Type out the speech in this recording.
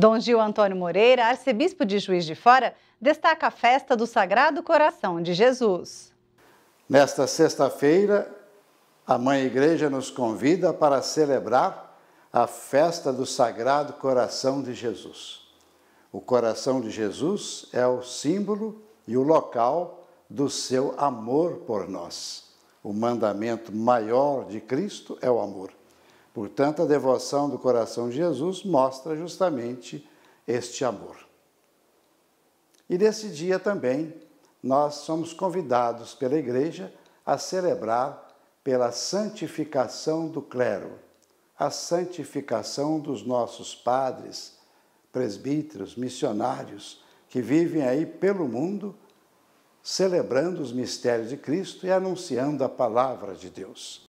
Dom Gil Antônio Moreira, arcebispo de Juiz de Fora, destaca a festa do Sagrado Coração de Jesus. Nesta sexta-feira, a Mãe Igreja nos convida para celebrar a festa do Sagrado Coração de Jesus. O coração de Jesus é o símbolo e o local do seu amor por nós. O mandamento maior de Cristo é o amor. Portanto, a devoção do coração de Jesus mostra justamente este amor. E nesse dia também, nós somos convidados pela Igreja a celebrar pela santificação do clero, a santificação dos nossos padres, presbíteros, missionários que vivem aí pelo mundo, celebrando os mistérios de Cristo e anunciando a palavra de Deus.